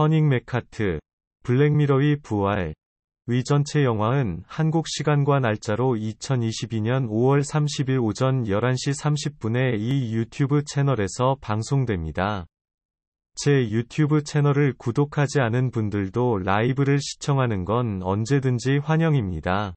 허닝 맥카트, 블랙미러의 부활, 위 전체 영화은 한국 시간과 날짜로 2022년 5월 30일 오전 11시 30분에 이 유튜브 채널에서 방송됩니다. 제 유튜브 채널을 구독하지 않은 분들도 라이브를 시청하는 건 언제든지 환영입니다.